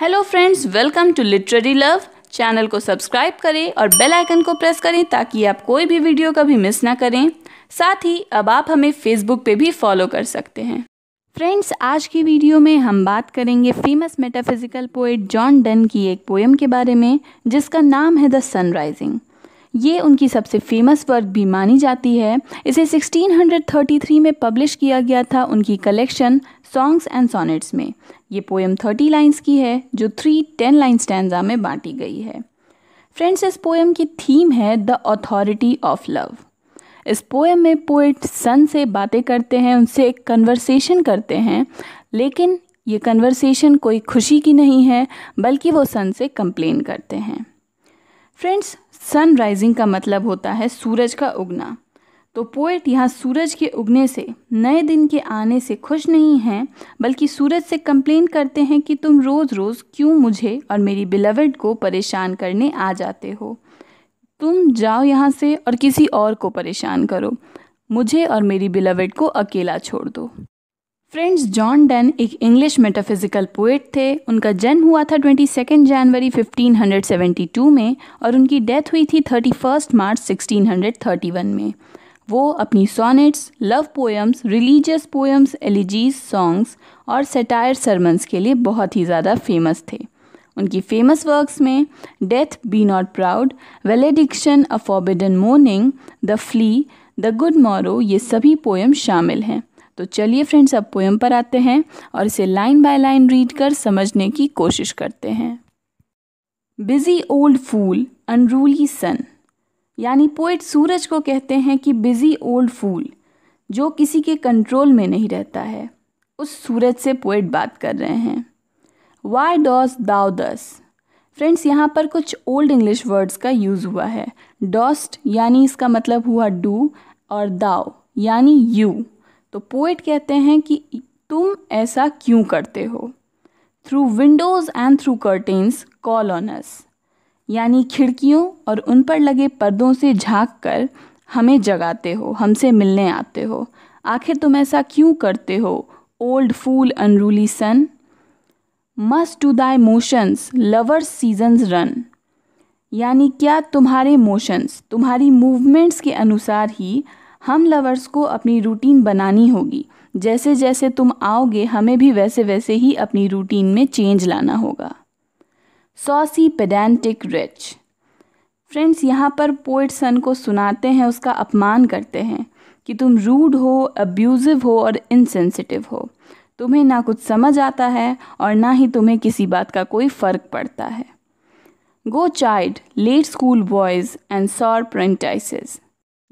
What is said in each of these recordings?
hello friends welcome to literary love channel को subscribe करें और बेल आइकन को प्रेस करें ताकि आप कोई भी वीडियो कभी मिस ना करें साथ ही अब आप हमें फेसबुक पे भी फॉलो कर सकते हैं फ्रेंड्स आज की वीडियो में हम बात करेंगे famous metaphysical poet John Donne की एक पोएम के बारे में जिसका नाम है द सनराइजिंग ये उनकी सबसे फेमस वर्क भी मानी जाती है इसे 1633 में पब्लिश किया गया था उनकी कलेक्शन सॉन्ग्स एंड सोनेट्स में ये पोएम 30 लाइंस की है जो थ्री टेन लाइन स्टैंडा में बांटी गई है फ्रेंड्स इस पोएम की थीम है द अथॉरिटी ऑफ लव इस पोएम में पोइट सन से बातें करते हैं उनसे एक कन्वर्सेशन करते हैं लेकिन ये कन्वर्सेशन कोई खुशी की नहीं है बल्कि वो सन से कंप्लेन करते हैं फ्रेंड्स सन राइजिंग का मतलब होता है सूरज का उगना तो पोएट यहाँ सूरज के उगने से नए दिन के आने से खुश नहीं हैं बल्कि सूरज से कंप्लेन करते हैं कि तुम रोज़ रोज़ क्यों मुझे और मेरी बिलवड को परेशान करने आ जाते हो तुम जाओ यहाँ से और किसी और को परेशान करो मुझे और मेरी बिलवड को अकेला छोड़ दो फ्रेंड्स जॉन डन एक इंग्लिश मेटाफिजिकल पोइट थे उनका जन्म हुआ था 22 जनवरी 1572 में और उनकी डेथ हुई थी 31 मार्च 1631 में वो अपनी sonnets love poems religious poems elegies songs और सेटायर सरमन्स के लिए बहुत ही ज़्यादा फेमस थे उनकी फेमस वर्क्स में death be not proud valediction a forbidden mourning the flea the good morrow ये सभी पोएम शामिल हैं तो चलिए फ्रेंड्स अब पोएम पर आते हैं और इसे लाइन बाय लाइन रीड कर समझने की कोशिश करते हैं busy old fool unruly sun यानी पोइट सूरज को कहते हैं कि बिज़ी ओल्ड फूल जो किसी के कंट्रोल में नहीं रहता है उस सूरज से पोइट बात कर रहे हैं वाई डॉस दाव दस फ्रेंड्स यहाँ पर कुछ ओल्ड इंग्लिश वर्ड्स का यूज़ हुआ है डॉस्ट यानी इसका मतलब हुआ डू और दाव यानी यू तो पोइट कहते हैं कि तुम ऐसा क्यों करते हो through windows and through curtains on us यानी खिड़कियों और उन पर लगे पर्दों से झाँक कर हमें जगाते हो हमसे मिलने आते हो आखिर तुम ऐसा क्यों करते हो old fool unruly sun must to thy motions lover seasons run यानी क्या तुम्हारे मोशंस तुम्हारी मूवमेंट्स के अनुसार ही हम लवर्स को अपनी रूटीन बनानी होगी जैसे जैसे तुम आओगे हमें भी वैसे वैसे ही अपनी रूटीन में चेंज लाना होगा सॉसी पेडेंटिक रिच फ्रेंड्स यहाँ पर पोइट सन को सुनाते हैं उसका अपमान करते हैं कि तुम रूड हो अब्यूज़िव हो और इनसेंसिटिव हो तुम्हें ना कुछ समझ आता है और ना ही तुम्हें किसी बात का कोई फ़र्क पड़ता है go child late school boys and sour prentices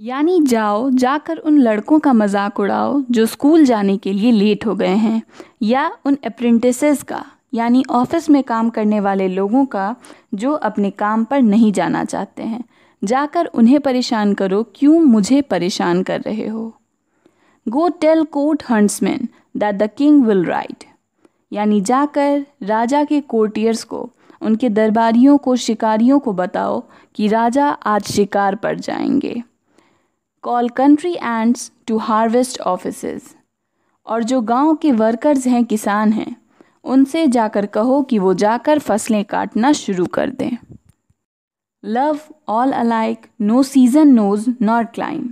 यानी जाओ जाकर उन लड़कों का मजाक उड़ाओ जो स्कूल जाने के लिए लेट हो गए हैं या उन अप्रेंटिसेस का यानी ऑफिस में काम करने वाले लोगों का जो अपने काम पर नहीं जाना चाहते हैं जाकर उन्हें परेशान करो क्यों मुझे परेशान कर रहे हो go tell court huntsman that the king will ride यानी जाकर राजा के कोर्टियर्स को उनके दरबारियों को शिकारियों को बताओ कि राजा आज शिकार पर जाएंगे call country ants to harvest offices और जो गांव के वर्कर्स हैं किसान हैं उनसे जाकर कहो कि वो जाकर फसलें काटना शुरू कर दें love all alike no season knows not clime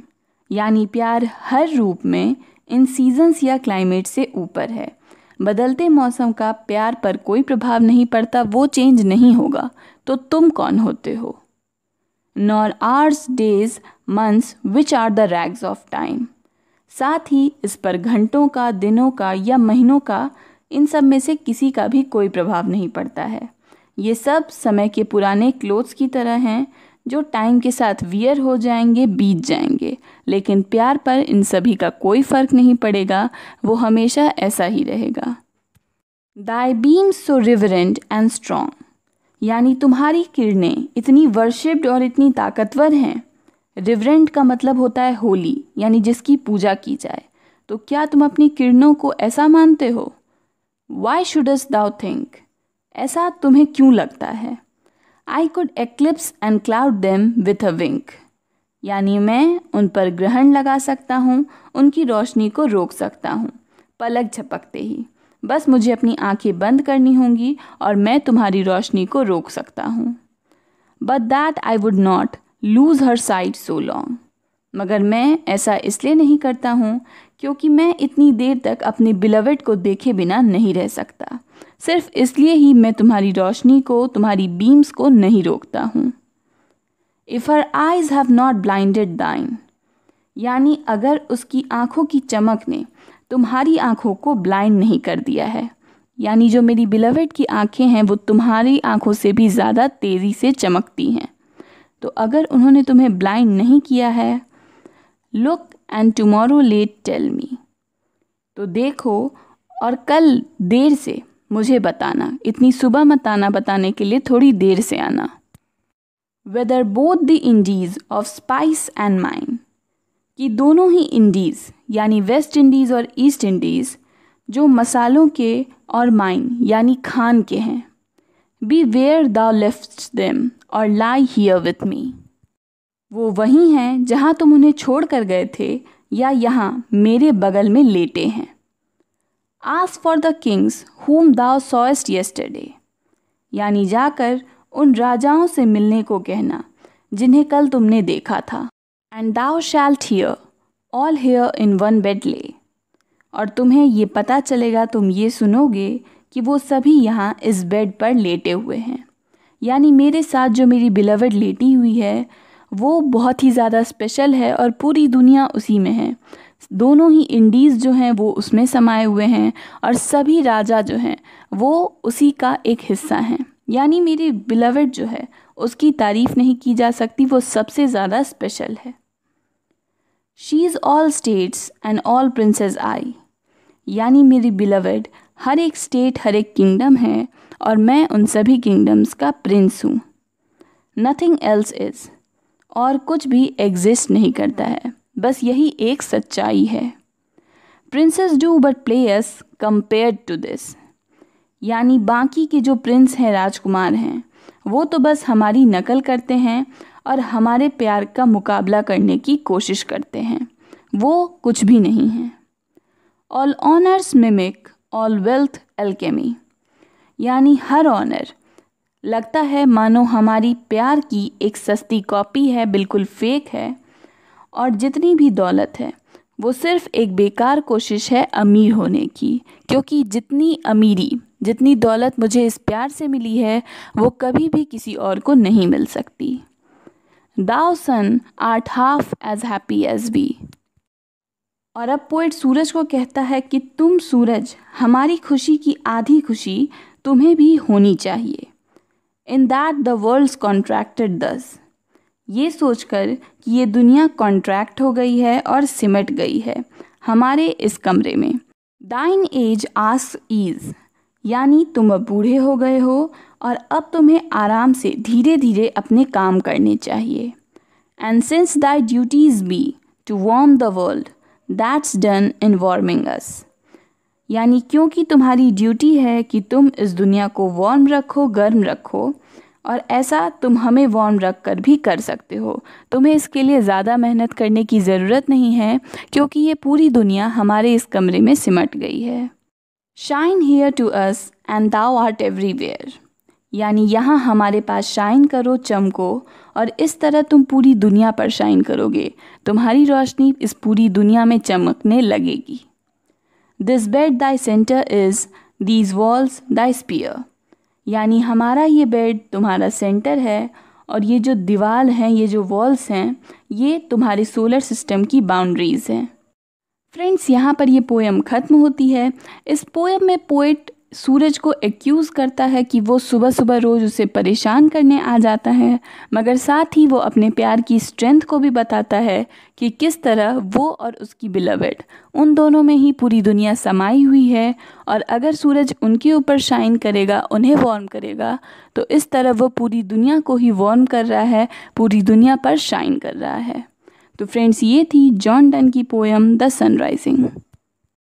यानी प्यार हर रूप में इन सीजन्स या क्लाइमेट से ऊपर है बदलते मौसम का प्यार पर कोई प्रभाव नहीं पड़ता वो चेंज नहीं होगा तो तुम कौन होते हो nor hours days months which are the rags of time साथ ही इस पर घंटों का दिनों का या महीनों का इन सब में से किसी का भी कोई प्रभाव नहीं पड़ता है ये सब समय के पुराने क्लोथ्स की तरह हैं जो टाइम के साथ वियर हो जाएंगे बीत जाएंगे लेकिन प्यार पर इन सभी का कोई फर्क नहीं पड़ेगा वो हमेशा ऐसा ही रहेगा thy beam so reverend and strong यानी तुम्हारी किरणें इतनी वर्शिप्ड और इतनी ताकतवर हैं रिवरेंट का मतलब होता है होली यानी जिसकी पूजा की जाए तो क्या तुम अपनी किरणों को ऐसा मानते हो वाई शुडस दाउ थिंक ऐसा तुम्हें क्यों लगता है I could eclipse and cloud them with a wink यानी मैं उन पर ग्रहण लगा सकता हूँ उनकी रोशनी को रोक सकता हूँ पलक झपकते ही बस मुझे अपनी आंखें बंद करनी होंगी और मैं तुम्हारी रोशनी को रोक सकता हूँ but that I would not lose her sight so long मगर मैं ऐसा इसलिए नहीं करता हूँ क्योंकि मैं इतनी देर तक अपने बिलवेट को देखे बिना नहीं रह सकता सिर्फ इसलिए ही मैं तुम्हारी रोशनी को तुम्हारी बीम्स को नहीं रोकता हूँ if her eyes have not blinded thine यानी अगर उसकी आंखों की चमक ने तुम्हारी आंखों को ब्लाइंड नहीं कर दिया है यानी जो मेरी बिलवेट की आँखें हैं वो तुम्हारी आँखों से भी ज़्यादा तेज़ी से चमकती हैं तो अगर उन्होंने तुम्हें ब्लाइंड नहीं किया है look and tomorrow late tell me तो देखो और कल देर से मुझे बताना इतनी सुबह मत आना बताने के लिए थोड़ी देर से आना whether both the Indies of spice and mine कि दोनों ही इंडीज़ यानी वेस्ट इंडीज़ और ईस्ट इंडीज़ जो मसालों के और माइन यानी खान के हैं be where the left them or lie here with me वो वहीं हैं जहाँ तुम उन्हें छोड़ कर गए थे या यहाँ मेरे बगल में लेटे हैं आस फॉर द किंग्स हुम दाव सॉस्ट यस्टरडे यानी जाकर उन राजाओं से मिलने को कहना जिन्हें कल तुमने देखा था and thou shalt hear all here in one bed lay और तुम्हें ये पता चलेगा तुम ये सुनोगे कि वो सभी यहाँ इस बेड पर लेटे हुए हैं यानी मेरे साथ जो मेरी बिलवड लेटी हुई है वो बहुत ही ज़्यादा स्पेशल है और पूरी दुनिया उसी में है दोनों ही इंडीज़ जो हैं वो उसमें समाये हुए हैं और सभी राजा जो हैं वो उसी का एक हिस्सा हैं यानी मेरी बिलवड जो है उसकी तारीफ़ नहीं की जा सकती वो सबसे ज़्यादा स्पेशल है she is all states and all princes I यानी मेरी बिलवड हर एक स्टेट हर एक किंगडम है और मैं उन सभी किंगडम्स का प्रिंस हूँ नथिंग एल्स इज़ और कुछ भी एग्जिस्ट नहीं करता है बस यही एक सच्चाई है princes do but players compared to this यानी बाकी के जो प्रिंस हैं राजकुमार हैं वो तो बस हमारी नकल करते हैं और हमारे प्यार का मुकाबला करने की कोशिश करते हैं वो कुछ भी नहीं है all honours mimic all wealth alchemy यानी हर ऑनर लगता है मानो हमारी प्यार की एक सस्ती कॉपी है बिल्कुल फेक है और जितनी भी दौलत है वो सिर्फ एक बेकार कोशिश है अमीर होने की क्योंकि जितनी अमीरी जितनी दौलत मुझे इस प्यार से मिली है वो कभी भी किसी और को नहीं मिल सकती thou sun art half as happy as we और अब पोइट सूरज को कहता है कि तुम सूरज हमारी खुशी की आधी खुशी तुम्हें भी होनी चाहिए in that the world contracted thus ये सोचकर कि ये दुनिया कॉन्ट्रैक्ट हो गई है और सिमट गई है हमारे इस कमरे में दाइन एज आस ईज़ यानी तुम अब बूढ़े हो गए हो और अब तुम्हें आराम से धीरे धीरे अपने काम करने चाहिए and since thy duties be to warm the world that's done in warming us यानी क्योंकि तुम्हारी ड्यूटी है कि तुम इस दुनिया को वार्म रखो गर्म रखो और ऐसा तुम हमें वार्म रख कर भी कर सकते हो तुम्हें इसके लिए ज़्यादा मेहनत करने की ज़रूरत नहीं है क्योंकि ये पूरी दुनिया हमारे इस कमरे में सिमट गई है shine here to us and thou art everywhere यानी यहाँ हमारे पास शाइन करो चमको और इस तरह तुम पूरी दुनिया पर शाइन करोगे तुम्हारी रोशनी इस पूरी दुनिया में चमकने लगेगी this bed thy centre is these walls thy sphere यानी हमारा ये बेड तुम्हारा सेंटर है और ये जो दीवार हैं ये जो वॉल्स हैं ये तुम्हारे सोलर सिस्टम की बाउंड्रीज़ हैं फ्रेंड्स यहाँ पर ये पोएम ख़त्म होती है इस पोएम में पोइट सूरज को एक्यूज़ करता है कि वो सुबह सुबह रोज़ उसे परेशान करने आ जाता है मगर साथ ही वो अपने प्यार की स्ट्रेंथ को भी बताता है कि किस तरह वो और उसकी बिलवेड उन दोनों में ही पूरी दुनिया समाई हुई है और अगर सूरज उनके ऊपर शाइन करेगा उन्हें वार्म करेगा तो इस तरह वो पूरी दुनिया को ही वार्म कर रहा है पूरी दुनिया पर शाइन कर रहा है तो फ्रेंड्स ये थी जॉन डन की पोएम द सनराइजिंग